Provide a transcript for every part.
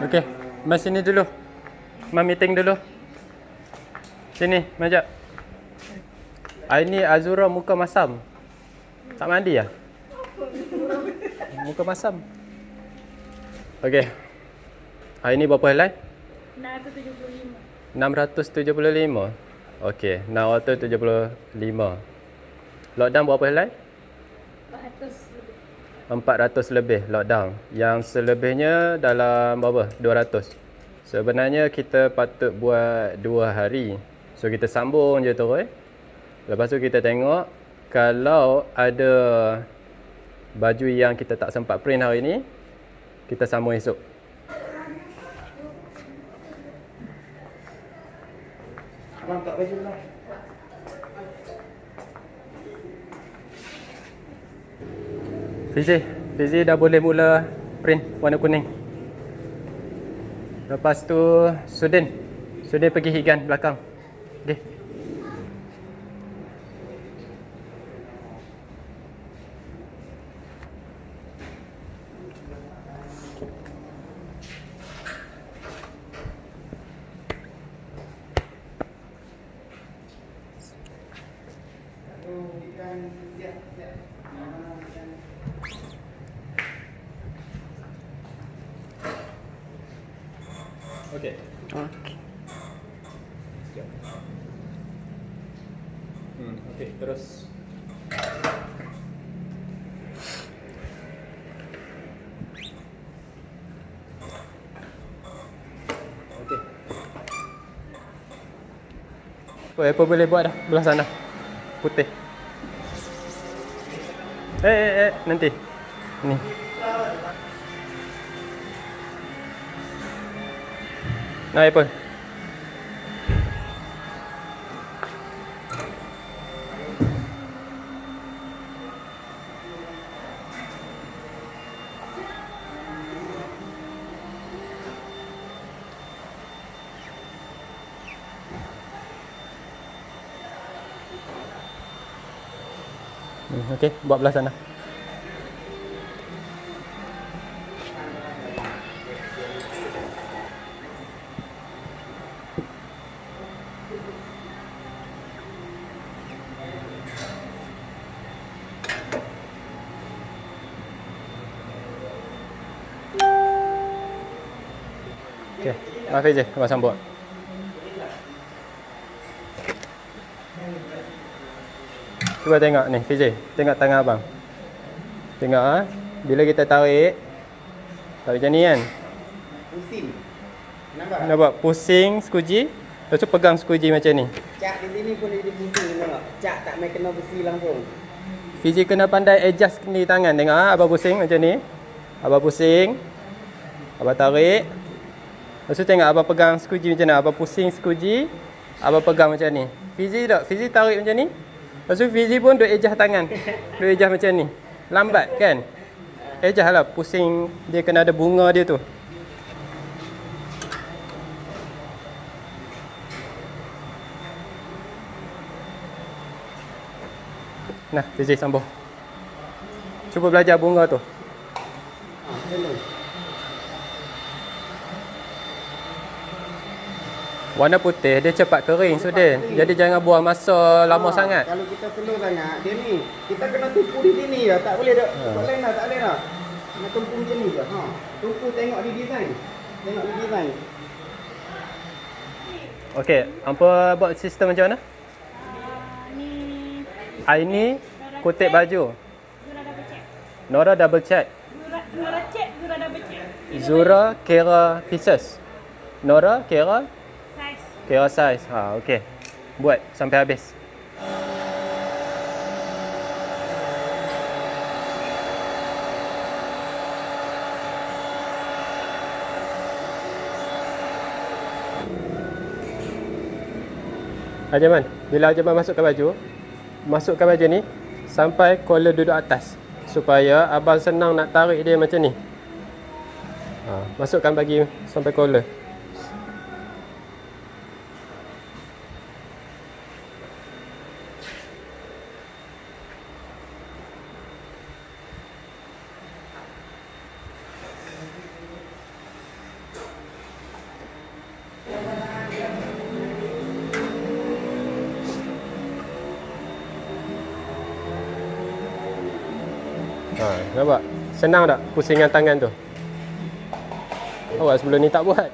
Okey, mas sini dulu. Mam meeting dulu. Sini, majak. Hari ah, ni Azura muka masam. Tak mandi ah? Muka masam. Okey. Hari ah, ni berapa helai? 675. 675. Okey, now auto 75. Lockdown berapa helai? 400 lebih lockdown yang selebihnya dalam berapa 200 sebenarnya kita patut buat 2 hari so kita sambung je terus eh. lepas tu kita tengok kalau ada baju yang kita tak sempat print hari ni kita sambung esok abang tak baju lah Fizi, Fizi dah boleh mula print warna kuning. Lepas tu Sudin, Sudin pergi higan belakang. Oh, apa boleh buat dah belah sana. Putih. Eh eh eh nanti. Ni. Nah, apa? ni hmm, okey buat belah sana Okey, apa je? Kau sambung. cuba tengok ni KJ Tengok tangan abang Tengok ha Bila kita tarik Tarik macam ni kan Pusing Nampak? Nampak pusing skuji. Lepas tu pegang skuji macam ni Cak di sini pun dia pusing nampak Cak tak main kena besi langsung KJ kena pandai adjust ni tangan Tengok ha abang pusing macam ni Abang pusing Abang tarik Lepas tu tengok abang pegang skuji macam ni Abang pusing skuji, Abang pegang macam ni Fizi tak? Fizi tarik macam ni? Lepas tu Fizi pun duk ejah tangan Duk ejah macam ni Lambat kan Ejah lah pusing Dia kena ada bunga dia tu Nah Fizi sambung Cuba belajar bunga tu warna putih dia cepat kering cepat sudin kering. jadi jangan buang masa lama ah, sangat kalau kita perlu banyak dia ni kita kena tumpu di sini ya tak boleh dak ha. Ah. tak lain dah tak lain dah kena tumpu di sini ha tumpu tengok di design tengok di design okey hangpa buat sistem macam mana uh, ni ai ni kutip baju Nora double check Nora double check Nora, Nora check Nora double check Zura kira pieces Nora kira Okay, all size. Ha, okay. Buat sampai habis. Ajaman, bila Ajaman masukkan baju, masukkan baju ni sampai collar duduk atas. Supaya abang senang nak tarik dia macam ni. Ha, masukkan bagi sampai collar. Senang tak pusingan tangan tu? Awak sebelum ni tak buat.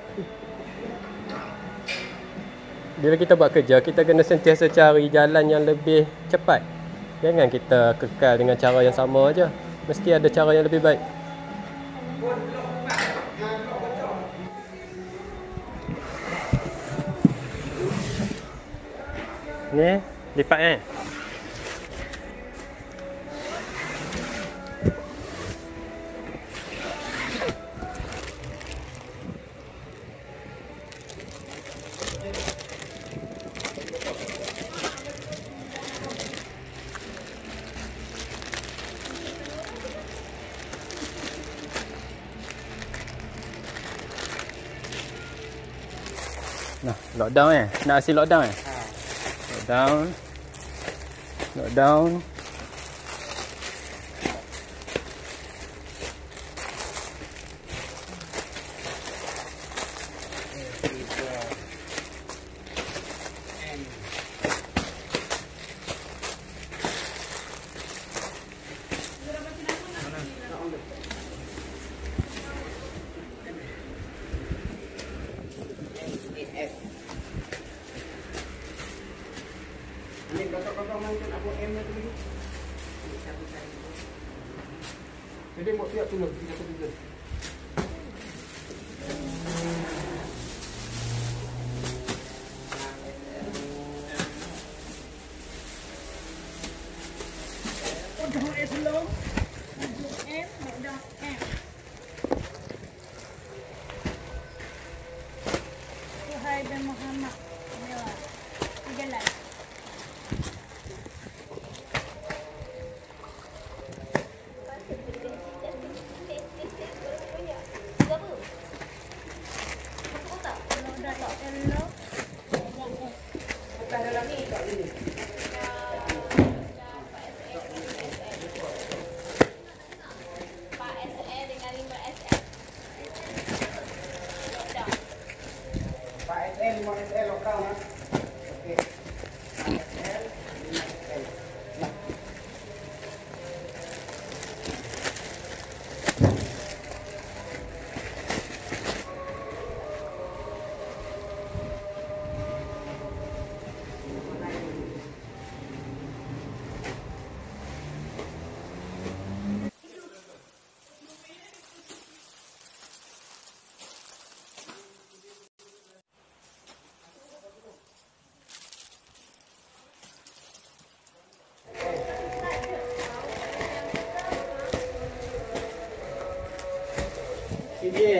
Bila kita buat kerja, kita kena sentiasa cari jalan yang lebih cepat. Jangan kita kekal dengan cara yang sama aja. Mesti ada cara yang lebih baik. Ni, lipat kan? Eh? lockdown eh nak hasil lockdown eh ha. lockdown lockdown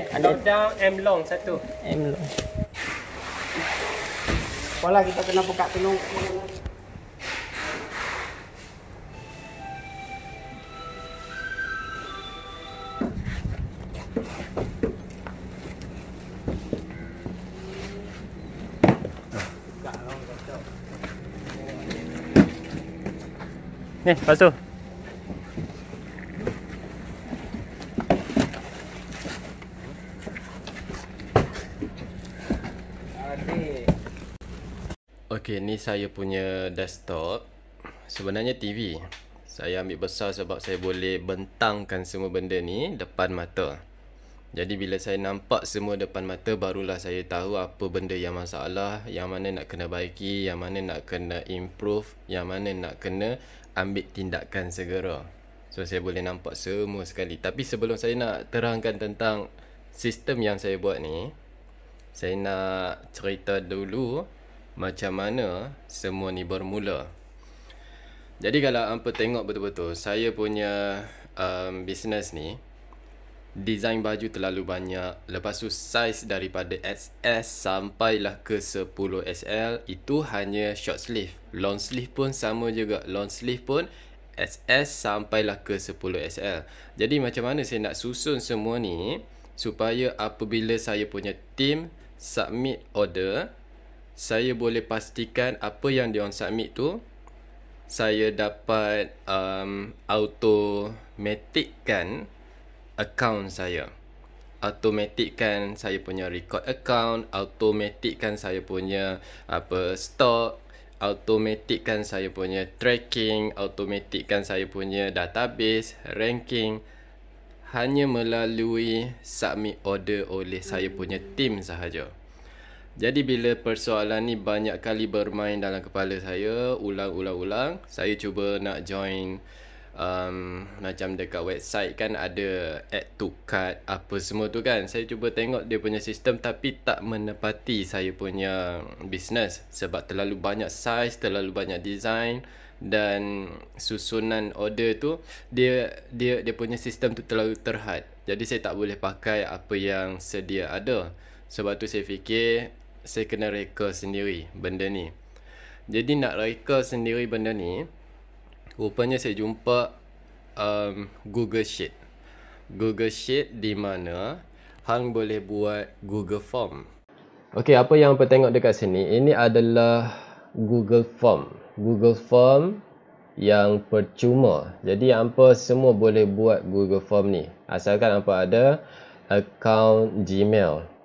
Ada lock M long satu. M long. Wala kita kena buka tolong. Nih eh, lepas Okey, ni saya punya desktop. Sebenarnya TV. Saya ambil besar sebab saya boleh bentangkan semua benda ni depan mata. Jadi bila saya nampak semua depan mata barulah saya tahu apa benda yang masalah, yang mana nak kena baiki, yang mana nak kena improve, yang mana nak kena ambil tindakan segera. So saya boleh nampak semua sekali. Tapi sebelum saya nak terangkan tentang sistem yang saya buat ni, saya nak cerita dulu macam mana semua ni bermula. Jadi kalau hangpa tengok betul-betul saya punya um, business ni design baju terlalu banyak. Lepas tu saiz daripada SS sampailah ke 10SL itu hanya short sleeve. Long sleeve pun sama juga. Long sleeve pun SS sampailah ke 10SL. Jadi macam mana saya nak susun semua ni supaya apabila saya punya team submit order saya boleh pastikan apa yang diorang submit tu saya dapat um, automatikkan account saya automatikkan saya punya record account automatikkan saya punya apa stock automatikkan saya punya tracking automatikkan saya punya database ranking hanya melalui submit order oleh saya punya hmm. team sahaja jadi bila persoalan ni banyak kali bermain dalam kepala saya, ulang-ulang-ulang, saya cuba nak join um, macam dekat website kan ada add to cart apa semua tu kan. Saya cuba tengok dia punya sistem tapi tak menepati saya punya business sebab terlalu banyak size, terlalu banyak design dan susunan order tu dia dia dia punya sistem tu terlalu terhad. Jadi saya tak boleh pakai apa yang sedia ada. Sebab tu saya fikir saya kena reka sendiri benda ni. Jadi nak reka sendiri benda ni, rupanya saya jumpa um, Google Sheet. Google Sheet di mana hang boleh buat Google Form. Okey, apa yang hang tengok dekat sini, ini adalah Google Form. Google Form yang percuma. Jadi apa semua boleh buat Google Form ni. Asalkan apa ada account Gmail.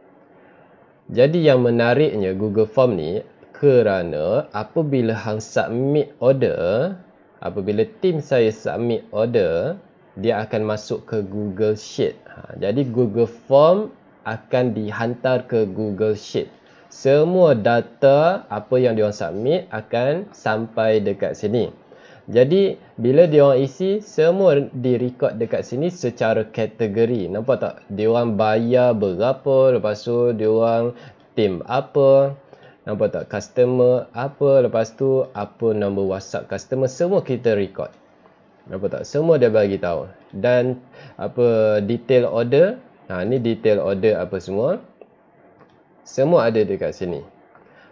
Jadi yang menariknya Google Form ni kerana apabila hang submit order, apabila tim saya submit order, dia akan masuk ke Google Sheet. Ha, jadi Google Form akan dihantar ke Google Sheet. Semua data apa yang diorang submit akan sampai dekat sini. Jadi bila dia orang isi semua direcord dekat sini secara kategori. Nampak tak? Dia orang bayar berapa, lepas tu dia orang tim apa? Nampak tak? Customer apa, lepas tu apa nombor WhatsApp customer semua kita rekod. Nampak tak? Semua dia bagi tahu. Dan apa detail order? Ha ni detail order apa semua? Semua ada dekat sini.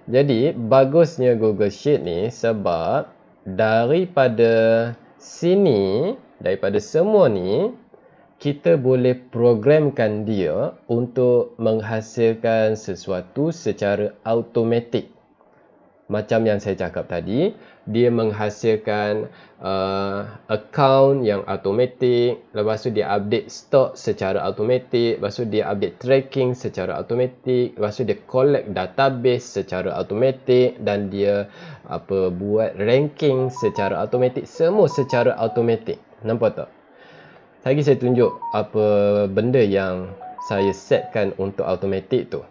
Jadi bagusnya Google Sheet ni sebab daripada sini, daripada semua ni, kita boleh programkan dia untuk menghasilkan sesuatu secara automatik. Macam yang saya cakap tadi, dia menghasilkan uh, account yang automatik lepas tu dia update stock secara automatik lepas tu dia update tracking secara automatik lepas tu dia collect database secara automatik dan dia apa buat ranking secara automatik semua secara automatik nampak tak lagi saya tunjuk apa benda yang saya setkan untuk automatik tu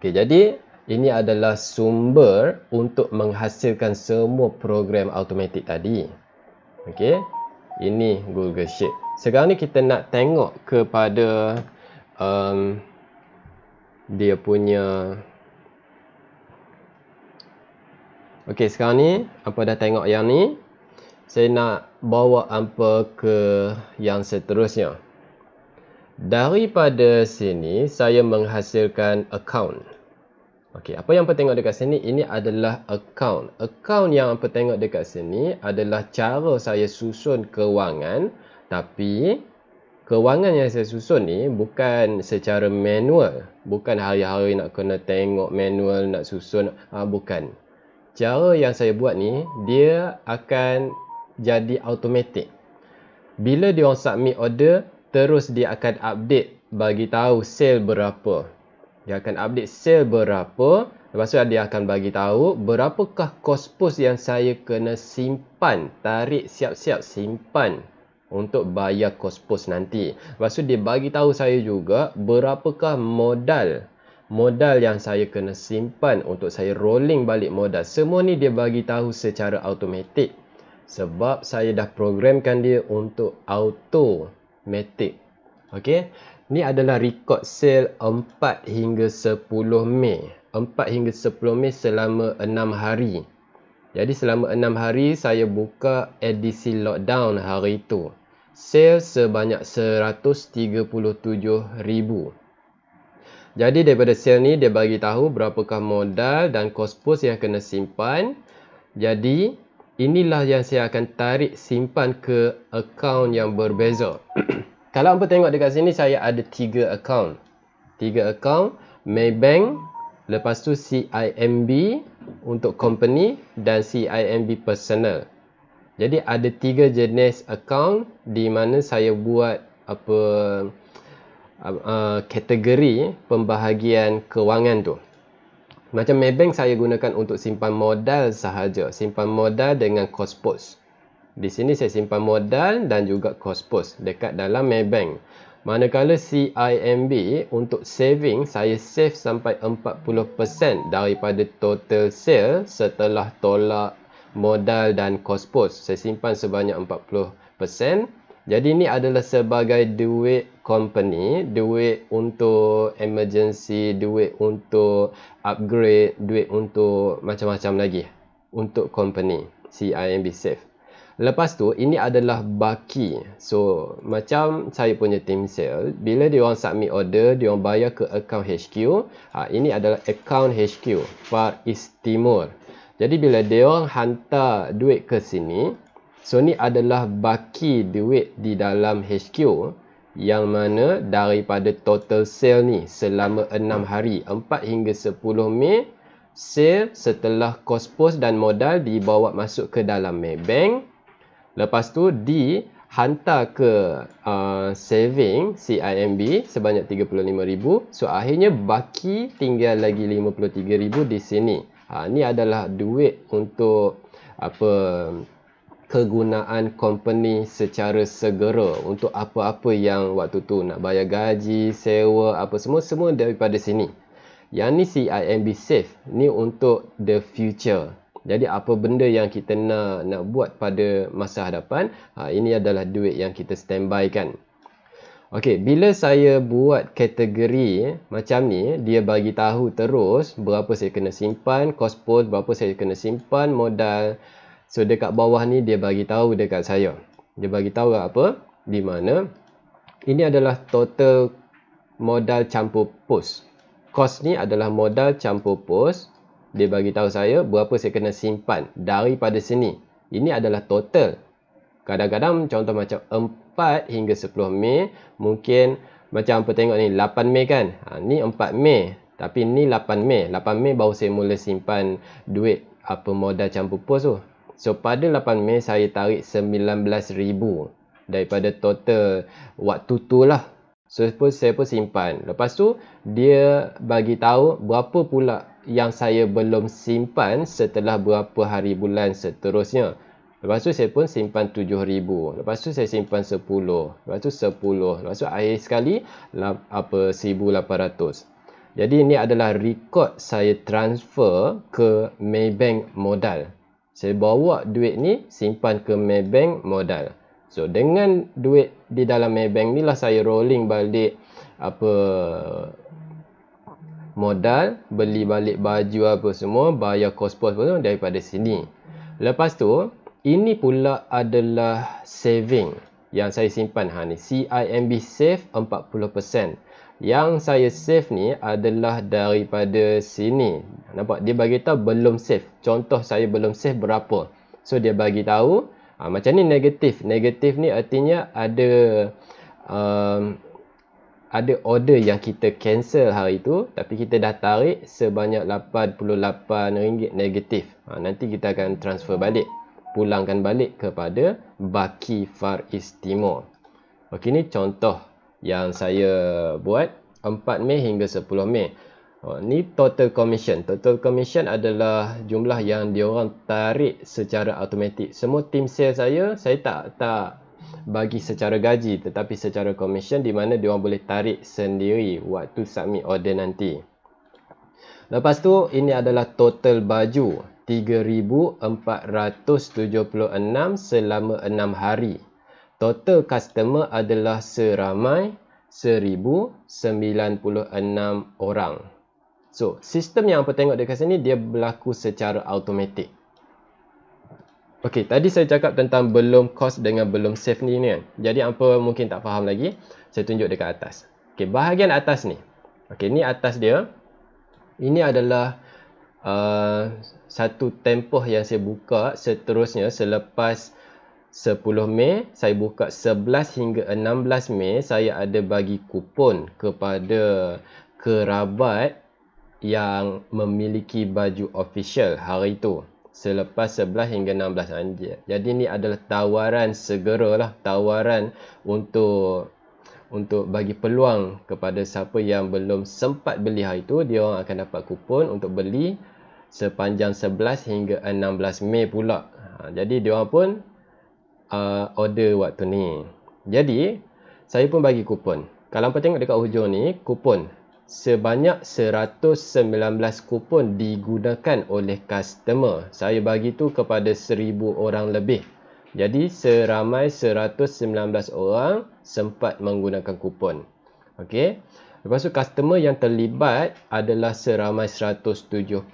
okey jadi ini adalah sumber untuk menghasilkan semua program automatik tadi. Okey. Ini Google Sheet. Sekarang ni kita nak tengok kepada um, dia punya Okey, sekarang ni apa dah tengok yang ni? Saya nak bawa apa ke yang seterusnya. Daripada sini saya menghasilkan account. Okey, apa yang pertengok dekat sini ini adalah account. Account yang pertengok dekat sini adalah cara saya susun kewangan tapi kewangan yang saya susun ni bukan secara manual, bukan hari-hari nak kena tengok manual nak susun ha, bukan. Cara yang saya buat ni dia akan jadi automatik. Bila dia orang submit order terus dia akan update bagi tahu sale berapa dia akan update sale berapa lepas tu dia akan bagi tahu berapakah kos pos yang saya kena simpan tarik siap-siap simpan untuk bayar kos pos nanti lepas tu dia bagi tahu saya juga berapakah modal modal yang saya kena simpan untuk saya rolling balik modal semua ni dia bagi tahu secara automatik sebab saya dah programkan dia untuk automatik. okey Ni adalah rekod sale 4 hingga 10 Mei. 4 hingga 10 Mei selama 6 hari. Jadi selama 6 hari saya buka edisi lockdown hari itu. Sale sebanyak 137 ribu. Jadi daripada sale ni dia bagi tahu berapakah modal dan kos pos yang kena simpan. Jadi inilah yang saya akan tarik simpan ke akaun yang berbeza. kalau hangpa tengok dekat sini saya ada tiga account. tiga account Maybank, lepas tu CIMB untuk company dan CIMB personal. Jadi ada tiga jenis account di mana saya buat apa uh, kategori pembahagian kewangan tu. Macam Maybank saya gunakan untuk simpan modal sahaja, simpan modal dengan cost post. Di sini saya simpan modal dan juga kos pos dekat dalam Maybank. Manakala CIMB untuk saving saya save sampai 40% daripada total sale setelah tolak modal dan kos pos. Saya simpan sebanyak 40%. Jadi ini adalah sebagai duit company, duit untuk emergency, duit untuk upgrade, duit untuk macam-macam lagi untuk company CIMB save. Lepas tu, ini adalah baki. So, macam saya punya team sale, bila dia orang submit order, dia orang bayar ke account HQ. Ha, ini adalah account HQ, Far East Timur. Jadi, bila dia orang hantar duit ke sini, so ni adalah baki duit di dalam HQ yang mana daripada total sale ni selama 6 hari, 4 hingga 10 Mei, sale setelah kos pos dan modal dibawa masuk ke dalam Maybank. Lepas tu D hantar ke uh, saving CIMB sebanyak 35000 so akhirnya baki tinggal lagi 53000 di sini. Ha ni adalah duit untuk apa kegunaan company secara segera untuk apa-apa yang waktu tu nak bayar gaji, sewa apa semua semua daripada sini. Yang ni CIMB save ni untuk the future. Jadi apa benda yang kita nak nak buat pada masa hadapan, ha, ini adalah duit yang kita standby kan. Okey, bila saya buat kategori eh, macam ni, eh, dia bagi tahu terus berapa saya kena simpan, kos pos, berapa saya kena simpan, modal. So dekat bawah ni dia bagi tahu dekat saya. Dia bagi tahu apa? Di mana? Ini adalah total modal campur pos. Kos ni adalah modal campur pos dia bagi tahu saya berapa saya kena simpan daripada sini. Ini adalah total. Kadang-kadang contoh macam 4 hingga 10 Mei, mungkin macam apa tengok ni 8 Mei kan. Ha ni 4 Mei, tapi ni 8 Mei. 8 Mei baru saya mula simpan duit apa modal campur pos tu. So pada 8 Mei saya tarik 19000 daripada total waktu tu lah. So saya pun simpan. Lepas tu dia bagi tahu berapa pula yang saya belum simpan setelah berapa hari bulan seterusnya. Lepas tu saya pun simpan 7000. Lepas tu saya simpan 10. Lepas tu 10. Lepas tu akhir sekali apa 1800. Jadi ini adalah rekod saya transfer ke Maybank Modal. Saya bawa duit ni simpan ke Maybank Modal. So dengan duit di dalam Maybank ni lah saya rolling balik apa modal beli balik baju apa semua bayar kos pos pun daripada sini lepas tu ini pula adalah saving yang saya simpan ha ni CIMB save 40% yang saya save ni adalah daripada sini nampak dia bagi tahu belum save contoh saya belum save berapa so dia bagi tahu ha, macam ni negatif negatif ni artinya ada um, ada order yang kita cancel hari itu, tapi kita dah tarik sebanyak RM88 negatif. Ha, nanti kita akan transfer balik. Pulangkan balik kepada Baki Far East Ok Okey ni contoh yang saya buat 4 Mei hingga 10 Mei. Ha, ni total commission. Total commission adalah jumlah yang diorang tarik secara automatik. Semua team sale saya, saya tak tak bagi secara gaji tetapi secara komisen di mana diorang boleh tarik sendiri waktu submit order nanti. Lepas tu ini adalah total baju 3476 selama 6 hari. Total customer adalah seramai 1096 orang. So, sistem yang apa tengok dekat sini dia berlaku secara automatik. Okey, tadi saya cakap tentang belum cost dengan belum save ni ni kan. Jadi apa mungkin tak faham lagi, saya tunjuk dekat atas. Okey, bahagian atas ni. Okey, ni atas dia. Ini adalah uh, satu tempoh yang saya buka seterusnya selepas 10 Mei, saya buka 11 hingga 16 Mei, saya ada bagi kupon kepada kerabat yang memiliki baju official hari itu selepas 11 hingga 16 kan? jadi ni adalah tawaran segera lah tawaran untuk untuk bagi peluang kepada siapa yang belum sempat beli hari tu dia orang akan dapat kupon untuk beli sepanjang 11 hingga 16 Mei pula ha, jadi dia orang pun uh, order waktu ni jadi saya pun bagi kupon kalau apa tengok dekat hujung ni kupon sebanyak 119 kupon digunakan oleh customer. Saya bagi tu kepada 1000 orang lebih. Jadi seramai 119 orang sempat menggunakan kupon. Okey. Lepas tu customer yang terlibat adalah seramai 172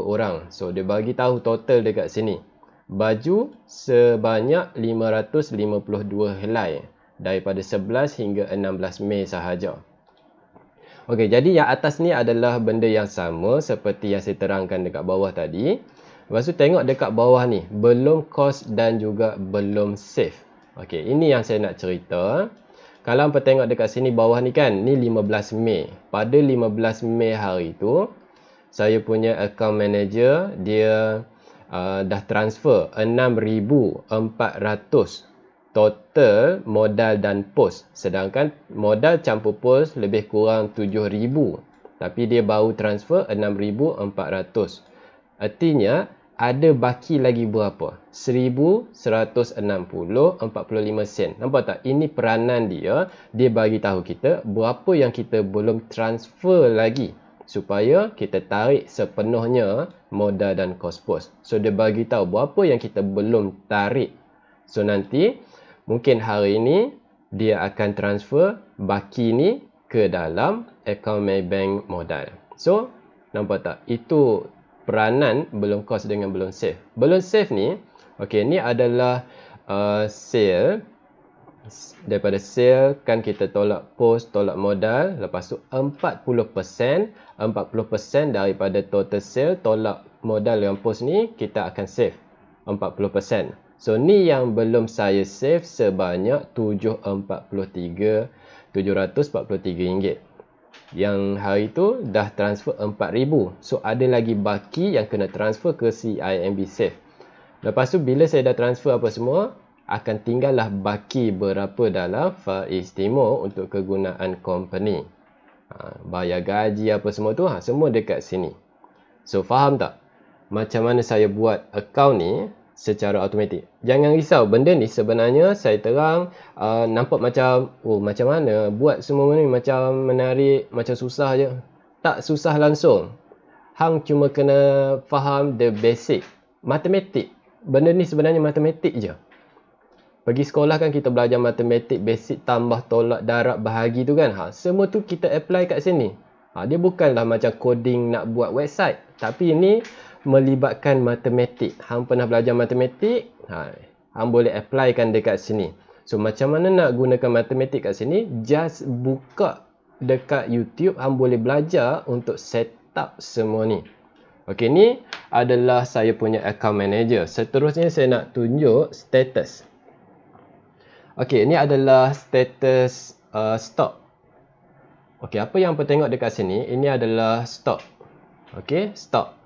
orang. So dia bagi tahu total dekat sini. Baju sebanyak 552 helai daripada 11 hingga 16 Mei sahaja. Okey, jadi yang atas ni adalah benda yang sama seperti yang saya terangkan dekat bawah tadi. Lepas tu tengok dekat bawah ni, belum cost dan juga belum save. Okey, ini yang saya nak cerita. Kalau hangpa tengok dekat sini bawah ni kan, ni 15 Mei. Pada 15 Mei hari tu, saya punya account manager dia uh, dah transfer 6400 total modal dan pos. Sedangkan modal campur pos lebih kurang 7,000. Tapi dia baru transfer 6,400. Artinya, ada baki lagi berapa? 1,160.45 sen. Nampak tak? Ini peranan dia. Dia bagi tahu kita berapa yang kita belum transfer lagi. Supaya kita tarik sepenuhnya modal dan kos pos. So, dia bagi tahu berapa yang kita belum tarik. So, nanti mungkin hari ini dia akan transfer baki ni ke dalam akaun Maybank modal. So, nampak tak? Itu peranan belum cost dengan belum save. Belum save ni, okey ni adalah uh, sale daripada sale kan kita tolak post, tolak modal, lepas tu 40%, 40% daripada total sale tolak modal dengan post ni kita akan save So ni yang belum saya save sebanyak 743 743 ringgit. Yang hari tu dah transfer 4000. So ada lagi baki yang kena transfer ke CIMB Safe. Lepas tu bila saya dah transfer apa semua, akan tinggallah baki berapa dalam Faiz Timur untuk kegunaan company. Ha, bayar gaji apa semua tu, ha, semua dekat sini. So faham tak? Macam mana saya buat account ni? secara automatik. Jangan risau, benda ni sebenarnya saya terang uh, nampak macam oh macam mana buat semua ni macam menarik, macam susah je. Tak susah langsung. Hang cuma kena faham the basic matematik. Benda ni sebenarnya matematik je. Pergi sekolah kan kita belajar matematik basic tambah tolak darab bahagi tu kan. Ha, semua tu kita apply kat sini. Ha, dia bukanlah macam coding nak buat website. Tapi ini melibatkan matematik. Hang pernah belajar matematik? Ha, hang boleh applykan dekat sini. So macam mana nak gunakan matematik kat sini? Just buka dekat YouTube hang boleh belajar untuk set up semua ni. Okey ni adalah saya punya account manager. Seterusnya saya nak tunjuk status. Okey ni adalah status uh, stock. Okey apa yang hang tengok dekat sini? Ini adalah stock. Okey, stock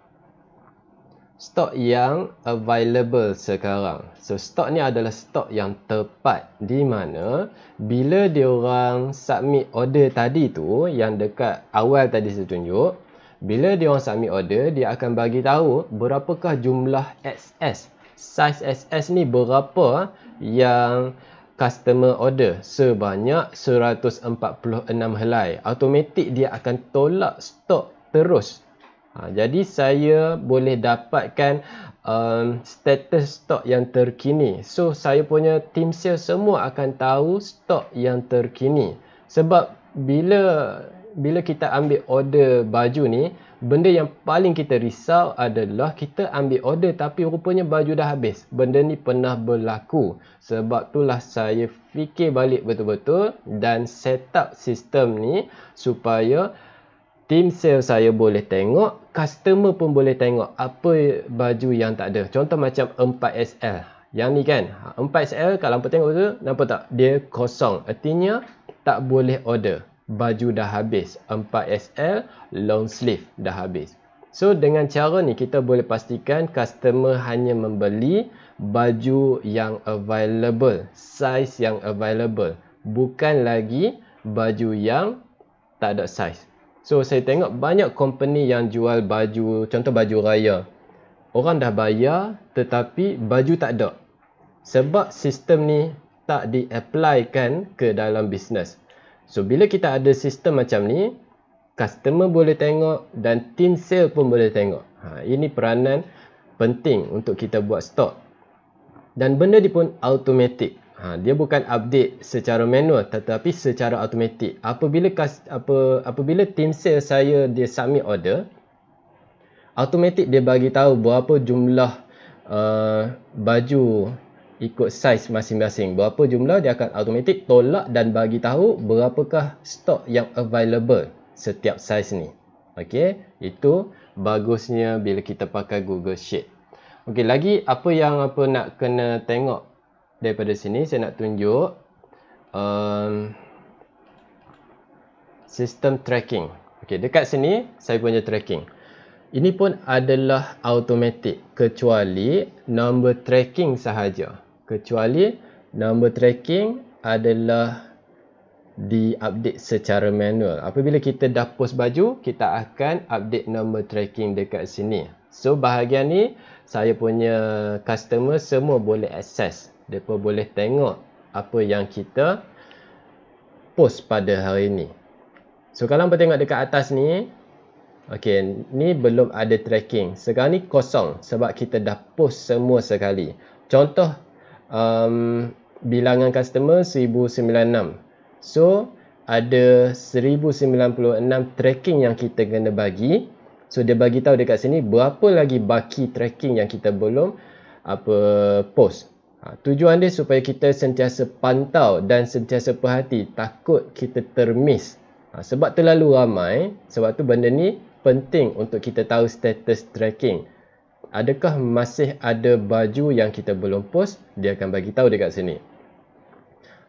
stok yang available sekarang. So stok ni adalah stok yang tepat di mana bila dia orang submit order tadi tu yang dekat awal tadi saya tunjuk, bila dia orang submit order, dia akan bagi tahu berapakah jumlah SS. Size SS ni berapa yang customer order sebanyak 146 helai. Automatik dia akan tolak stok terus Ha, jadi saya boleh dapatkan um, status stok yang terkini. So saya punya team sales semua akan tahu stok yang terkini. Sebab bila bila kita ambil order baju ni, benda yang paling kita risau adalah kita ambil order tapi rupanya baju dah habis. Benda ni pernah berlaku. Sebab itulah saya fikir balik betul-betul dan set up sistem ni supaya team sales saya boleh tengok, customer pun boleh tengok apa baju yang tak ada. Contoh macam 4SL. Yang ni kan, 4SL kalau hangpa tengok tu, nampak tak? Dia kosong. Artinya tak boleh order. Baju dah habis. 4SL long sleeve dah habis. So dengan cara ni kita boleh pastikan customer hanya membeli baju yang available, size yang available, bukan lagi baju yang tak ada size. So saya tengok banyak company yang jual baju, contoh baju raya. Orang dah bayar tetapi baju tak ada. Sebab sistem ni tak diaplikan ke dalam bisnes. So bila kita ada sistem macam ni, customer boleh tengok dan team sale pun boleh tengok. Ha, ini peranan penting untuk kita buat stok. Dan benda ni pun automatik. Ha, dia bukan update secara manual tetapi secara automatik. Apabila kas, apa, apabila team sales saya dia submit order, automatik dia bagi tahu berapa jumlah uh, baju ikut saiz masing-masing. Berapa jumlah dia akan automatik tolak dan bagi tahu berapakah stok yang available setiap saiz ni. Okey, itu bagusnya bila kita pakai Google Sheet. Okey, lagi apa yang apa nak kena tengok daripada sini saya nak tunjuk um, sistem tracking Okey dekat sini saya punya tracking ini pun adalah automatic kecuali number tracking sahaja kecuali number tracking adalah di update secara manual apabila kita dah post baju kita akan update number tracking dekat sini so bahagian ni saya punya customer semua boleh access mereka boleh tengok apa yang kita post pada hari ini. So kalau mereka tengok dekat atas ni, okay, ni belum ada tracking. Sekarang ni kosong sebab kita dah post semua sekali. Contoh, um, bilangan customer 1096. So, ada 1096 tracking yang kita kena bagi. So dia bagi tahu dekat sini berapa lagi baki tracking yang kita belum apa post. Ha, tujuan dia supaya kita sentiasa pantau dan sentiasa perhati takut kita termis. Ha, sebab terlalu ramai, sebab tu benda ni penting untuk kita tahu status tracking. Adakah masih ada baju yang kita belum post? Dia akan bagi tahu dekat sini.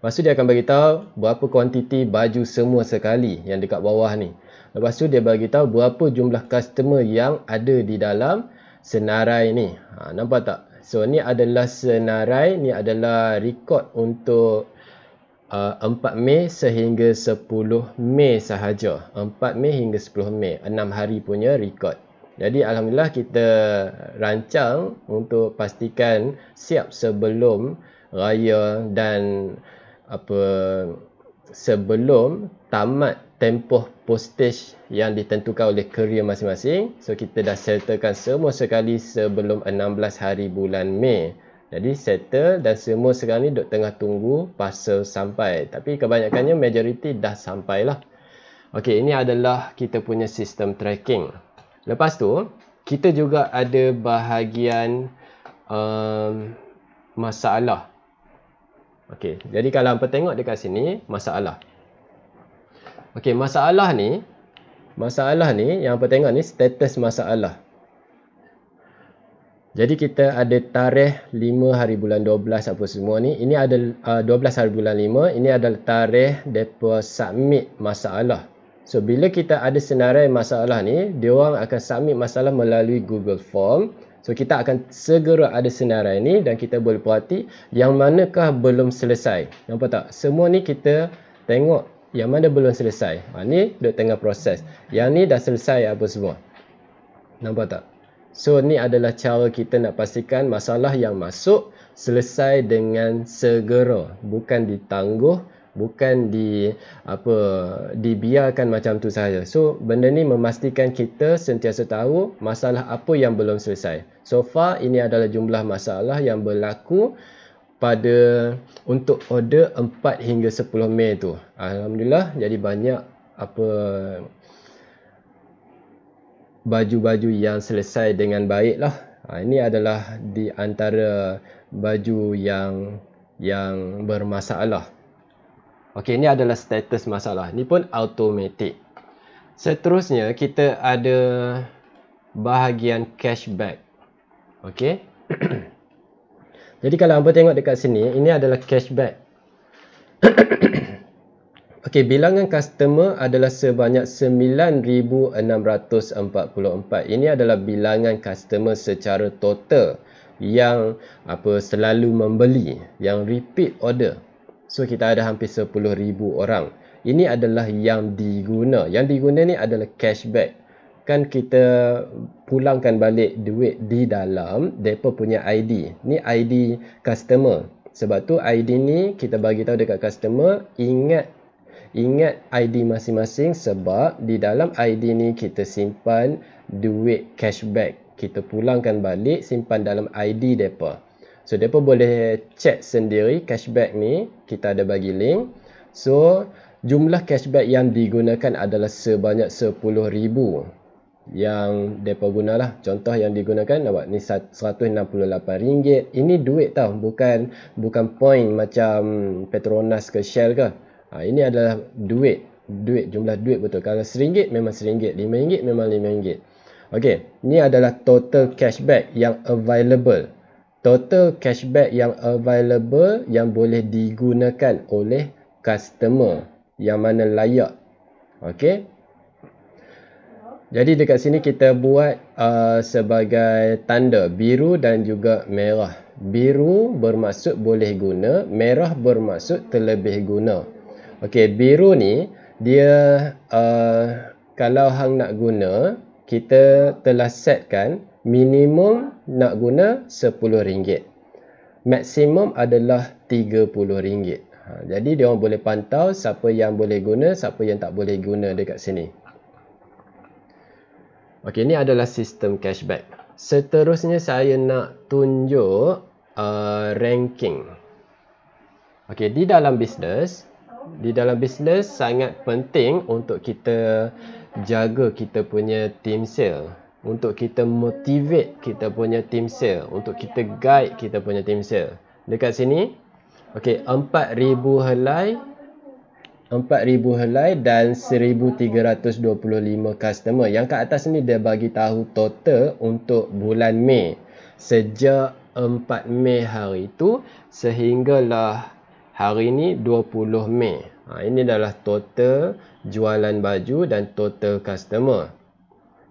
Lepas tu dia akan bagi tahu berapa kuantiti baju semua sekali yang dekat bawah ni. Lepas tu dia bagi tahu berapa jumlah customer yang ada di dalam senarai ni. Ha, nampak tak? So ni adalah senarai, ni adalah rekod untuk uh, 4 Mei sehingga 10 Mei sahaja. 4 Mei hingga 10 Mei, 6 hari punya rekod. Jadi alhamdulillah kita rancang untuk pastikan siap sebelum raya dan apa sebelum tamat tempoh postage yang ditentukan oleh kerja masing-masing. So kita dah settlekan semua sekali sebelum 16 hari bulan Mei. Jadi settle dan semua sekarang ni duk tengah tunggu pasal sampai. Tapi kebanyakannya majority dah sampai lah. Okay, ini adalah kita punya sistem tracking. Lepas tu, kita juga ada bahagian um, masalah. Okay, jadi kalau hampa tengok dekat sini, masalah. Okey, masalah ni masalah ni yang apa tengok ni status masalah. Jadi kita ada tarikh 5 hari bulan 12 apa semua ni. Ini ada uh, ah, 12 hari bulan 5, ini adalah tarikh depa submit masalah. So bila kita ada senarai masalah ni, dia orang akan submit masalah melalui Google Form. So kita akan segera ada senarai ni dan kita boleh perhati yang manakah belum selesai. Nampak tak? Semua ni kita tengok yang mana belum selesai. Ha, ni duduk tengah proses. Yang ni dah selesai apa semua. Nampak tak? So, ni adalah cara kita nak pastikan masalah yang masuk selesai dengan segera. Bukan ditangguh. Bukan di apa dibiarkan macam tu sahaja. So, benda ni memastikan kita sentiasa tahu masalah apa yang belum selesai. So far, ini adalah jumlah masalah yang berlaku pada untuk order 4 hingga 10 Mei tu. Alhamdulillah jadi banyak apa baju-baju yang selesai dengan baik lah. Ha, ini adalah di antara baju yang yang bermasalah. Okey, ini adalah status masalah. Ini pun automatic. Seterusnya, kita ada bahagian cashback. Okey. Jadi kalau hangpa tengok dekat sini, ini adalah cashback. Okey, bilangan customer adalah sebanyak 9644. Ini adalah bilangan customer secara total yang apa selalu membeli, yang repeat order. So kita ada hampir 10000 orang. Ini adalah yang diguna. Yang diguna ni adalah cashback. Kan kita pulangkan balik duit di dalam depa punya ID. Ni ID customer. Sebab tu ID ni kita bagi tahu dekat customer ingat ingat ID masing-masing sebab di dalam ID ni kita simpan duit cashback. Kita pulangkan balik simpan dalam ID depa. So depa boleh check sendiri cashback ni kita ada bagi link. So jumlah cashback yang digunakan adalah sebanyak 10,000 yang depa gunalah contoh yang digunakan nampak ni 168 ringgit ini duit tau bukan bukan point macam Petronas ke Shell ke ha, ini adalah duit duit jumlah duit betul kalau seringgit memang seringgit lima ringgit memang lima ringgit Okey, ni adalah total cashback yang available. Total cashback yang available yang boleh digunakan oleh customer yang mana layak. Okey, jadi dekat sini kita buat uh, sebagai tanda biru dan juga merah. Biru bermaksud boleh guna, merah bermaksud terlebih guna. Okey, biru ni dia uh, kalau hang nak guna, kita telah setkan minimum nak guna RM10. Maksimum adalah RM30. Ha, jadi dia orang boleh pantau siapa yang boleh guna, siapa yang tak boleh guna dekat sini. Okey, ini adalah sistem cashback. Seterusnya saya nak tunjuk uh, ranking. Okey, di dalam bisnes, di dalam bisnes sangat penting untuk kita jaga kita punya team sale, untuk kita motivate kita punya team sale, untuk kita guide kita punya team sale. Dekat sini, okey, 4000 helai 4,000 helai dan 1,325 customer. Yang kat atas ni dia bagi tahu total untuk bulan Mei. Sejak 4 Mei hari tu sehinggalah hari ni 20 Mei. Ha, ini adalah total jualan baju dan total customer.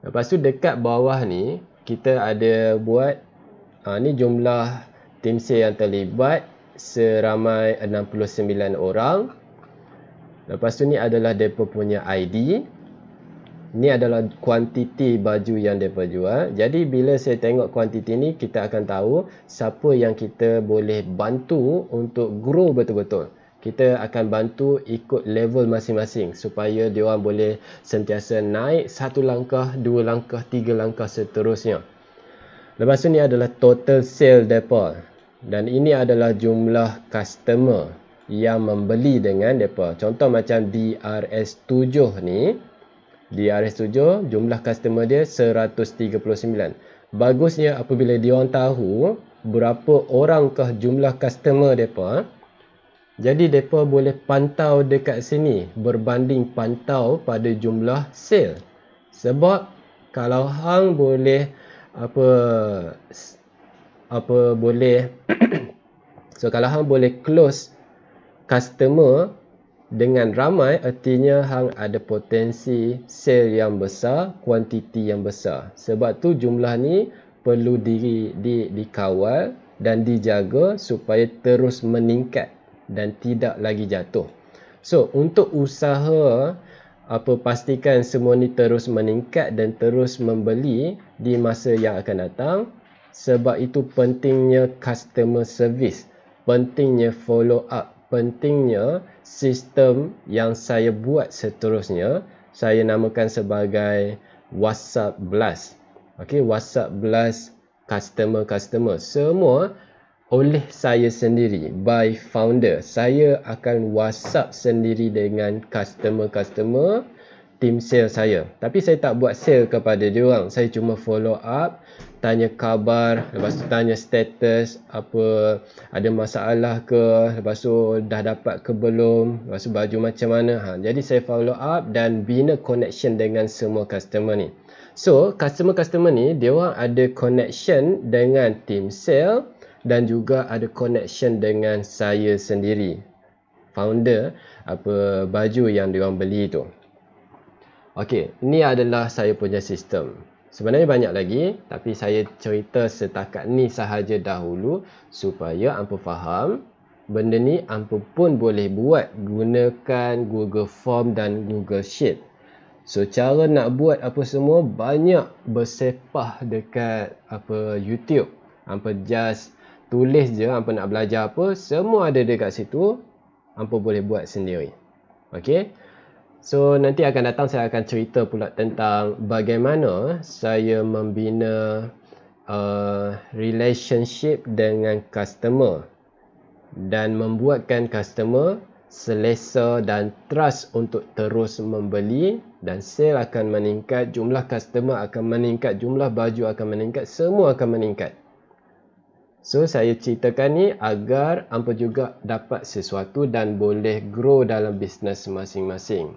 Lepas tu dekat bawah ni kita ada buat ha, ni jumlah tim sale yang terlibat seramai 69 orang. Lepas tu ni adalah depa punya ID. Ni adalah kuantiti baju yang depa jual. Jadi bila saya tengok kuantiti ni kita akan tahu siapa yang kita boleh bantu untuk grow betul-betul. Kita akan bantu ikut level masing-masing supaya dia boleh sentiasa naik satu langkah, dua langkah, tiga langkah seterusnya. Lepas tu ni adalah total sale depa. Dan ini adalah jumlah customer yang membeli dengan mereka. Contoh macam DRS7 ni, DRS7 jumlah customer dia 139. Bagusnya apabila dia orang tahu berapa orangkah jumlah customer mereka, jadi mereka boleh pantau dekat sini berbanding pantau pada jumlah sale. Sebab kalau hang boleh apa apa boleh so kalau hang boleh close customer dengan ramai artinya hang ada potensi sale yang besar, kuantiti yang besar. Sebab tu jumlah ni perlu diri di dikawal dan dijaga supaya terus meningkat dan tidak lagi jatuh. So, untuk usaha apa pastikan semua ni terus meningkat dan terus membeli di masa yang akan datang sebab itu pentingnya customer service, pentingnya follow up pentingnya sistem yang saya buat seterusnya saya namakan sebagai WhatsApp Blast. Okey, WhatsApp Blast customer customer semua oleh saya sendiri by founder. Saya akan WhatsApp sendiri dengan customer customer team sales saya. Tapi saya tak buat sale kepada dia orang. Saya cuma follow up, tanya khabar, lepas tu tanya status, apa ada masalah ke, lepas tu dah dapat ke belum, lepas tu baju macam mana. Ha, jadi saya follow up dan bina connection dengan semua customer ni. So, customer-customer ni, dia orang ada connection dengan team sale dan juga ada connection dengan saya sendiri founder apa baju yang dia orang beli tu. Okey, ni adalah saya punya sistem. Sebenarnya banyak lagi tapi saya cerita setakat ni sahaja dahulu supaya ampu faham benda ni ampu pun boleh buat gunakan Google Form dan Google Sheet. So cara nak buat apa semua banyak bersepah dekat apa YouTube. Ampu just tulis je ampu nak belajar apa, semua ada dekat situ. Ampu boleh buat sendiri. Okey? So nanti akan datang saya akan cerita pula tentang bagaimana saya membina uh, relationship dengan customer dan membuatkan customer selesa dan trust untuk terus membeli dan sale akan meningkat, jumlah customer akan meningkat, jumlah baju akan meningkat, semua akan meningkat. So saya ceritakan ni agar hampa juga dapat sesuatu dan boleh grow dalam bisnes masing-masing.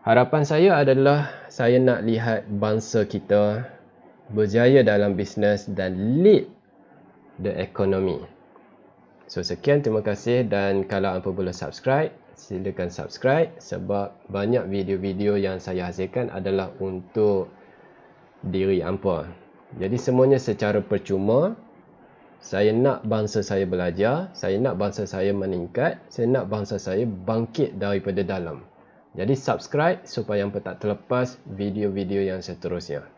Harapan saya adalah saya nak lihat bangsa kita berjaya dalam bisnes dan lead the economy. So sekian terima kasih dan kalau anda boleh subscribe, silakan subscribe sebab banyak video-video yang saya hasilkan adalah untuk diri anda. Jadi semuanya secara percuma. Saya nak bangsa saya belajar, saya nak bangsa saya meningkat, saya nak bangsa saya bangkit daripada dalam. Jadi subscribe supaya yang tak terlepas video-video yang seterusnya.